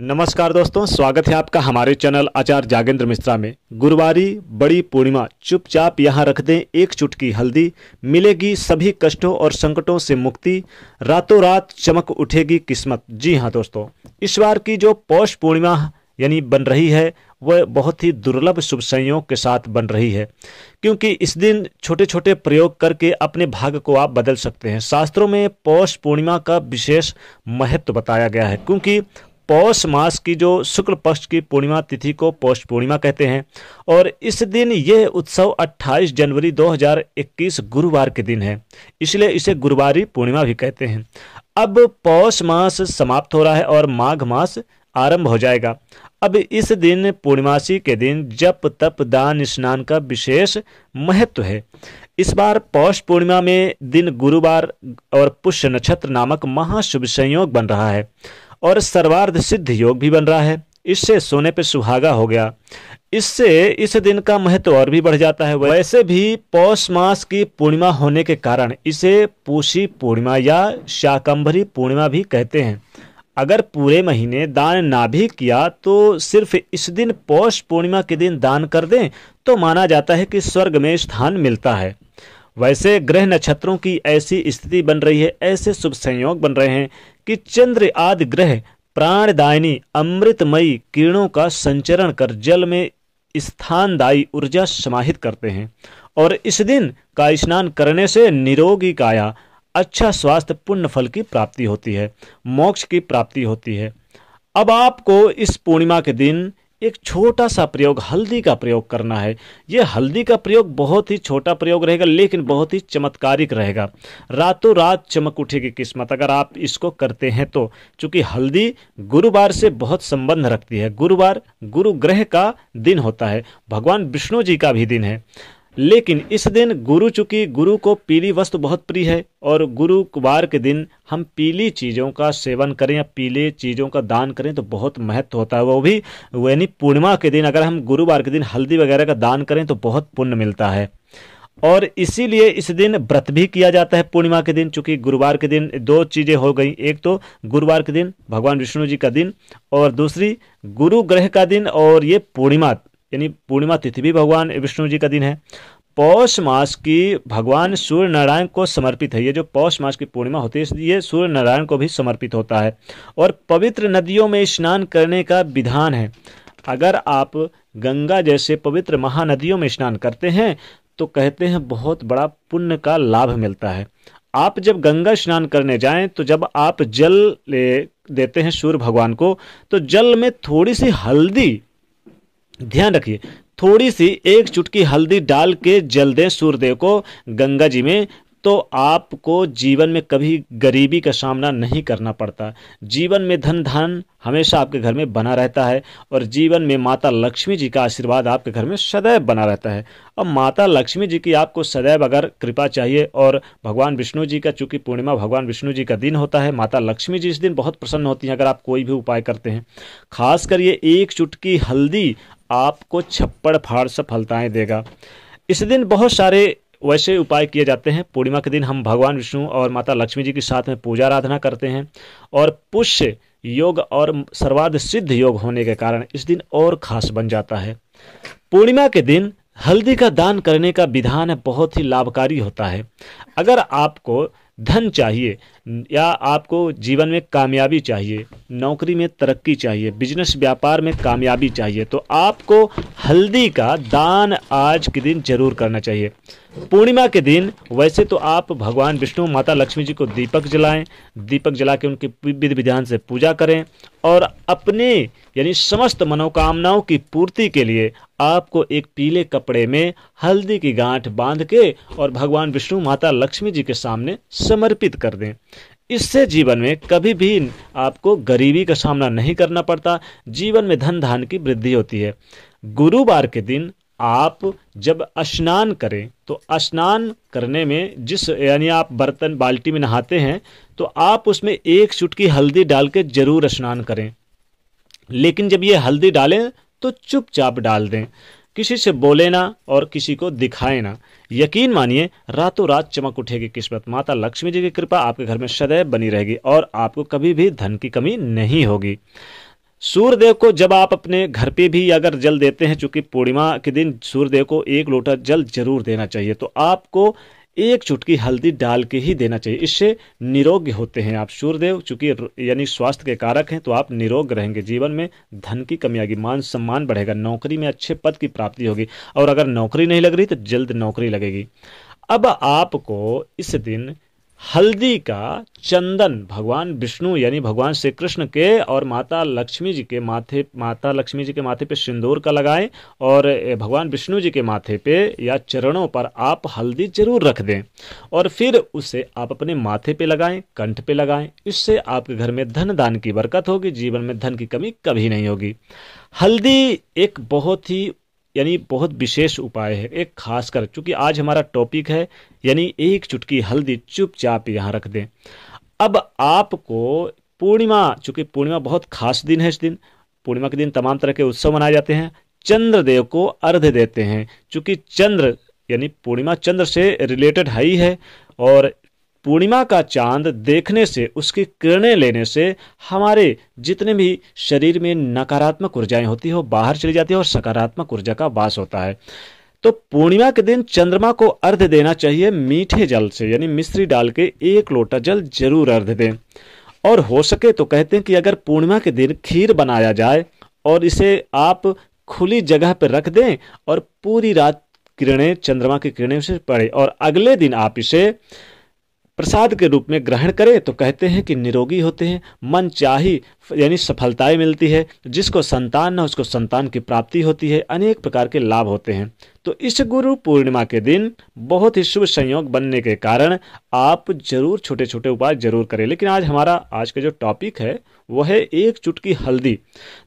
नमस्कार दोस्तों स्वागत है आपका हमारे चैनल आचार्य जागेंद्र मिश्रा में गुरुवारी बड़ी पूर्णिमा चुपचाप यहाँ रख दें एक चुटकी हल्दी मिलेगी सभी कष्टों और संकटों से मुक्ति रातों रात चमक उठेगी किस्मत जी हाँ दोस्तों इस बार की जो पौष पूर्णिमा यानी बन रही है वह बहुत ही दुर्लभ शुभ संयोग के साथ बन रही है क्योंकि इस दिन छोटे छोटे प्रयोग करके अपने भाग्य को आप बदल सकते हैं शास्त्रों में पौष पूर्णिमा का विशेष महत्व बताया गया है क्योंकि पौष मास की जो शुक्ल पक्ष की पूर्णिमा तिथि को पौष पूर्णिमा कहते हैं और इस दिन यह उत्सव 28 जनवरी 2021 गुरुवार के दिन है इसलिए इसे गुरुवारी पूर्णिमा भी कहते हैं अब पौष मास समाप्त हो रहा है और माघ मास आरंभ हो जाएगा अब इस दिन पूर्णिमासी के दिन जप तप दान स्नान का विशेष महत्व है इस बार पौष पूर्णिमा में दिन गुरुवार और पुष्य नक्षत्र नामक महाशुभ संयोग बन रहा है और सर्वार्ध सिद्ध योग भी बन रहा है इससे सोने पे सुहागा हो गया इससे इस दिन का महत्व और भी बढ़ जाता है वैसे भी पौष मास की पूर्णिमा होने के कारण इसे पूषी पूर्णिमा या शाकंभरी पूर्णिमा भी कहते हैं अगर पूरे महीने दान ना भी किया तो सिर्फ इस दिन पौष पूर्णिमा के दिन दान कर दें तो माना जाता है कि स्वर्ग में स्थान मिलता है वैसे ग्रह नक्षत्रों की ऐसी स्थिति बन रही है ऐसे शुभ संयोग बन रहे हैं कि चंद्र आदि ग्रह प्राणदायिनी अमृतमयी किरणों का संचरण कर जल में स्थानदायी ऊर्जा समाहित करते हैं और इस दिन का स्नान करने से निरोगी काया अच्छा स्वास्थ्य पुण्य फल की प्राप्ति होती है मोक्ष की प्राप्ति होती है अब आपको इस पूर्णिमा के दिन एक छोटा सा प्रयोग हल्दी का प्रयोग करना है यह हल्दी का प्रयोग बहुत ही छोटा प्रयोग रहेगा लेकिन बहुत ही चमत्कारिक रहेगा रातों रात चमक उठेगी किस्मत अगर आप इसको करते हैं तो चूंकि हल्दी गुरुवार से बहुत संबंध रखती है गुरुवार गुरु ग्रह का दिन होता है भगवान विष्णु जी का भी दिन है लेकिन इस दिन गुरु चूंकि गुरु को पीली वस्तु बहुत प्रिय है और गुरुवार के दिन हम पीली चीज़ों का सेवन करें या पीले चीज़ों का दान करें तो बहुत महत्व होता है वो भी यानी पूर्णिमा के दिन अगर हम गुरुवार के दिन हल्दी वगैरह का दान करें तो बहुत पुण्य मिलता है और इसीलिए इस दिन व्रत भी किया जाता है पूर्णिमा के दिन चूंकि गुरुवार के दिन दो चीज़ें हो गई एक तो गुरुवार के दिन भगवान विष्णु जी का दिन और दूसरी गुरु ग्रह का दिन और ये पूर्णिमा यानी पूर्णिमा तिथि भी भगवान विष्णु जी का दिन है पौष मास की भगवान सूर्य नारायण को समर्पित है ये जो पौष मास की पूर्णिमा होती है ये सूर्य नारायण को भी समर्पित होता है और पवित्र नदियों में स्नान करने का विधान है अगर आप गंगा जैसे पवित्र महानदियों में स्नान करते हैं तो कहते हैं बहुत बड़ा पुण्य का लाभ मिलता है आप जब गंगा स्नान करने जाएं तो जब आप जल ले देते हैं सूर्य भगवान को तो जल में थोड़ी सी हल्दी ध्यान रखिए थोड़ी सी एक चुटकी हल्दी डाल के जल दें सूर्यदेव को गंगा जी में तो आपको जीवन में कभी गरीबी का सामना नहीं करना पड़ता जीवन में धन धान हमेशा आपके घर में बना रहता है और जीवन में माता लक्ष्मी जी का आशीर्वाद आपके घर में सदैव बना रहता है अब माता लक्ष्मी जी की आपको सदैव अगर कृपा चाहिए और भगवान विष्णु जी का चूंकि पूर्णिमा भगवान विष्णु जी का दिन होता है माता लक्ष्मी जी इस दिन बहुत प्रसन्न होती हैं अगर आप कोई भी उपाय करते हैं खास कर ये एक चुटकी हल्दी आपको छप्पड़ फाड़ सफलताएं देगा इस दिन बहुत सारे वैसे उपाय किए जाते हैं पूर्णिमा के दिन हम भगवान विष्णु और माता लक्ष्मी जी के साथ में पूजा आराधना करते हैं और पुष्य योग और सर्वाध सिद्ध योग होने के कारण इस दिन और खास बन जाता है पूर्णिमा के दिन हल्दी का दान करने का विधान बहुत ही लाभकारी होता है अगर आपको धन चाहिए या आपको जीवन में कामयाबी चाहिए नौकरी में तरक्की चाहिए बिजनेस व्यापार में कामयाबी चाहिए तो आपको हल्दी का दान आज के दिन जरूर करना चाहिए पूर्णिमा के दिन वैसे तो आप भगवान विष्णु माता लक्ष्मी जी को दीपक जलाएं दीपक जला के उनकी विधि विधान से पूजा करें और अपने यानी समस्त मनोकामनाओं की पूर्ति के लिए आपको एक पीले कपड़े में हल्दी की गांठ बांध के और भगवान विष्णु माता लक्ष्मी जी के सामने समर्पित कर दें इससे जीवन में कभी भी आपको गरीबी का सामना नहीं करना पड़ता जीवन में धन धान की वृद्धि होती है गुरुवार के दिन आप जब स्नान करें तो स्नान करने में जिस यानी आप बर्तन बाल्टी में नहाते हैं तो आप उसमें एक चुटकी हल्दी डाल के ज़रूर स्नान करें लेकिन जब ये हल्दी डालें तो चुपचाप डाल दें किसी से बोले ना और किसी को दिखाए ना यकीन मानिए रातों रात चमक उठेगी किस्मत माता लक्ष्मी जी की कृपा आपके घर में सदैव बनी रहेगी और आपको कभी भी धन की कमी नहीं होगी सूर्यदेव को जब आप अपने घर पे भी अगर जल देते हैं चूंकि पूर्णिमा के दिन सूर्यदेव को एक लोटा जल जरूर देना चाहिए तो आपको एक चुटकी हल्दी डाल के ही देना चाहिए इससे निरोग्य होते हैं आप सूर्यदेव चूंकि यानी स्वास्थ्य के कारक हैं तो आप निरोग रहेंगे जीवन में धन की कमी आएगी मान सम्मान बढ़ेगा नौकरी में अच्छे पद की प्राप्ति होगी और अगर नौकरी नहीं लग रही तो जल्द नौकरी लगेगी अब आपको इस दिन हल्दी का चंदन भगवान विष्णु यानी भगवान श्री कृष्ण के और माता लक्ष्मी जी के माथे माता लक्ष्मी जी के माथे पे सिंदूर का लगाएं और भगवान विष्णु जी के माथे पे या चरणों पर आप हल्दी जरूर रख दें और फिर उसे आप अपने माथे पे लगाएं कंठ पे लगाएं इससे आपके घर में धन दान की बरकत होगी जीवन में धन की कमी कभी नहीं होगी हल्दी एक बहुत ही यानी बहुत विशेष उपाय है एक खास कर चूंकि आज हमारा टॉपिक है यानी एक चुटकी हल्दी चुपचाप यहाँ रख दें अब आपको पूर्णिमा चूंकि पूर्णिमा बहुत खास दिन है इस दिन पूर्णिमा के दिन तमाम तरह के उत्सव मनाए जाते हैं चंद्रदेव को अर्ध देते हैं चूंकि चंद्र यानी पूर्णिमा चंद्र से रिलेटेड है ही है और पूर्णिमा का चांद देखने से उसकी किरणें लेने से हमारे जितने भी शरीर में नकारात्मक ऊर्जाएं होती है हो, बाहर चली जाती है और सकारात्मक ऊर्जा का वास होता है तो पूर्णिमा के दिन चंद्रमा को अर्ध देना चाहिए मीठे जल से यानी मिश्री डाल के एक लोटा जल जरूर अर्ध दें और हो सके तो कहते हैं कि अगर पूर्णिमा के दिन खीर बनाया जाए और इसे आप खुली जगह पर रख दें और पूरी रात किरणें चंद्रमा की किरणें से पड़े और अगले दिन आप इसे प्रसाद के रूप में ग्रहण करें तो कहते हैं कि निरोगी होते हैं मन चाही यानी सफलताएं मिलती है जिसको संतान न उसको संतान की प्राप्ति होती है अनेक प्रकार के लाभ होते हैं तो इस गुरु पूर्णिमा के दिन बहुत ही शुभ संयोग बनने के कारण आप जरूर छोटे छोटे उपाय जरूर करें लेकिन आज हमारा आज का जो टॉपिक है वह है एक चुटकी हल्दी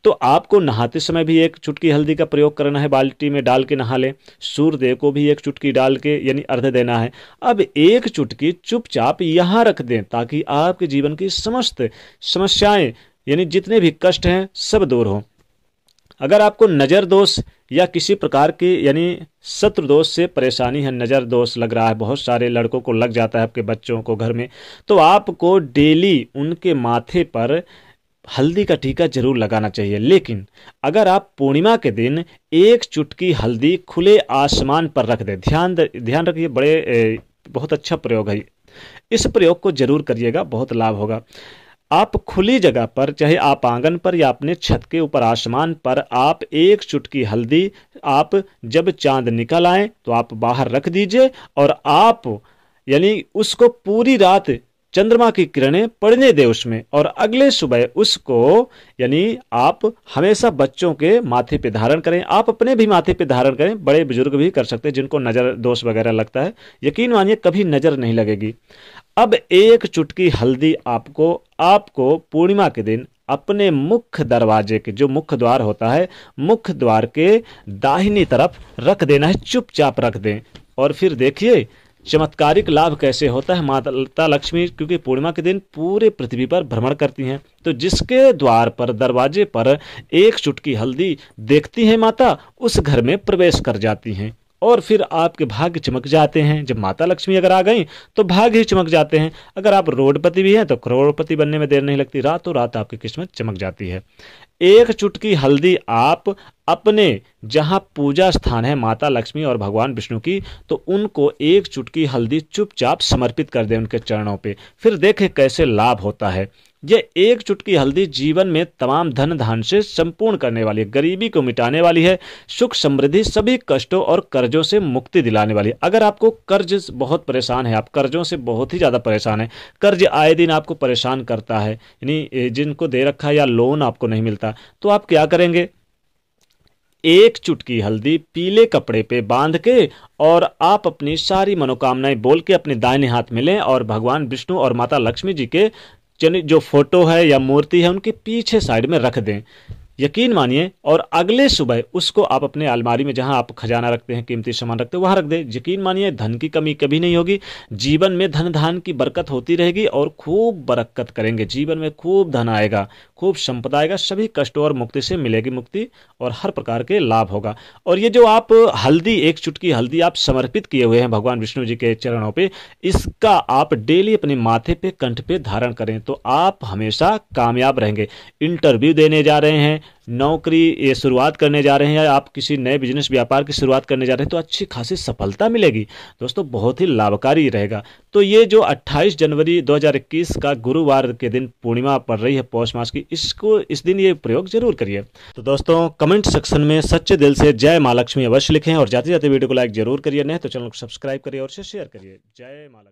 तो आपको नहाते समय भी एक चुटकी हल्दी का प्रयोग करना है बाल्टी में डाल के नहा लें सूर्यदेव को भी एक चुटकी डाल के यानी अर्ध देना है अब एक चुटकी चुपचाप यहाँ रख दें ताकि आपके जीवन की समस्त समस्याएं यानी जितने भी कष्ट हैं सब दूर हों अगर आपको नज़र दोष या किसी प्रकार की यानी शत्रु दोष से परेशानी है नज़र दोष लग रहा है बहुत सारे लड़कों को लग जाता है आपके बच्चों को घर में तो आपको डेली उनके माथे पर हल्दी का टीका जरूर लगाना चाहिए लेकिन अगर आप पूर्णिमा के दिन एक चुटकी हल्दी खुले आसमान पर रख दें ध्यान ध्यान रखिए बड़े ए, बहुत अच्छा प्रयोग है इस प्रयोग को जरूर करिएगा बहुत लाभ होगा आप खुली जगह पर चाहे आप आंगन पर या अपने छत के ऊपर आसमान पर आप एक चुटकी हल्दी आप जब चांद निकल आए तो आप बाहर रख दीजिए और आप यानी उसको पूरी रात चंद्रमा की किरणें पड़ने दे उसमें और अगले सुबह उसको यानी आप हमेशा बच्चों के माथे पे धारण करें आप अपने भी माथे पे धारण करें बड़े बुजुर्ग भी कर सकते हैं जिनको नज़र दोष वगैरह लगता है यकीन मानिए कभी नज़र नहीं लगेगी अब एक चुटकी हल्दी आपको आपको पूर्णिमा के दिन अपने मुख्य दरवाजे के जो मुख्य द्वार होता है मुख्य द्वार के दाहिनी तरफ रख देना है चुपचाप रख दें और फिर देखिए चमत्कारिक लाभ कैसे होता है माता लक्ष्मी क्योंकि पूर्णिमा के दिन पूरे पृथ्वी पर भ्रमण करती हैं तो जिसके द्वार पर दरवाजे पर एक चुटकी हल्दी देखती हैं माता उस घर में प्रवेश कर जाती हैं और फिर आपके भाग्य चमक जाते हैं जब माता लक्ष्मी अगर आ गई तो भाग्य ही चमक जाते हैं अगर आप रोडपति भी हैं तो करोड़पति बनने में देर नहीं लगती रातों रात आपकी किस्मत चमक जाती है एक चुटकी हल्दी आप अपने जहां पूजा स्थान है माता लक्ष्मी और भगवान विष्णु की तो उनको एक चुटकी हल्दी चुपचाप समर्पित कर दें उनके चरणों पे फिर देखें कैसे लाभ होता है यह एक चुटकी हल्दी जीवन में तमाम धन धान से संपूर्ण करने वाली है गरीबी को मिटाने वाली है सुख समृद्धि सभी कष्टों और कर्जों से मुक्ति दिलाने वाली है अगर आपको कर्ज बहुत परेशान है आप कर्जों से बहुत ही ज़्यादा परेशान है कर्ज आए दिन आपको परेशान करता है यानी जिनको दे रखा है या लोन आपको नहीं मिलता तो आप क्या करेंगे एक चुटकी हल्दी पीले कपड़े पे बांध के और आप अपनी सारी मनोकामनाएं बोल के अपने दाहिने हाथ में लें और भगवान विष्णु और माता लक्ष्मी जी के जो फोटो है या मूर्ति है उनके पीछे साइड में रख दें यकीन मानिए और अगले सुबह उसको आप अपने अलमारी में जहां आप खजाना रखते हैं कीमती सामान रखते हैं वहां रख दें यकीन मानिए धन की कमी कभी नहीं होगी जीवन में धन धान की बरकत होती रहेगी और खूब बरकत करेंगे जीवन में खूब धन आएगा खूब संपदा आएगा सभी कष्टों और मुक्ति से मिलेगी मुक्ति और हर प्रकार के लाभ होगा और ये जो आप हल्दी एक चुटकी हल्दी आप समर्पित किए हुए हैं भगवान विष्णु जी के चरणों पर इसका आप डेली अपने माथे पे कंठ पे धारण करें तो आप हमेशा कामयाब रहेंगे इंटरव्यू देने जा रहे हैं नौकरी शुरुआत करने जा रहे हैं या आप किसी नए बिजनेस व्यापार की शुरुआत करने जा रहे हैं तो अच्छी खासी सफलता मिलेगी दोस्तों बहुत ही लाभकारी रहेगा तो ये जो 28 जनवरी 2021 का गुरुवार के दिन पूर्णिमा पड़ रही है पौष मास की इसको इस दिन ये प्रयोग जरूर करिए तो दोस्तों कमेंट सेक्शन में सच्चे दिल से जय माँ लक्ष्मी अवश्य लिखें और जाते जाते वीडियो को लाइक जरूर करिए नहीं तो चैनल को सब्सक्राइब करिए और शेयर करिए जय माँ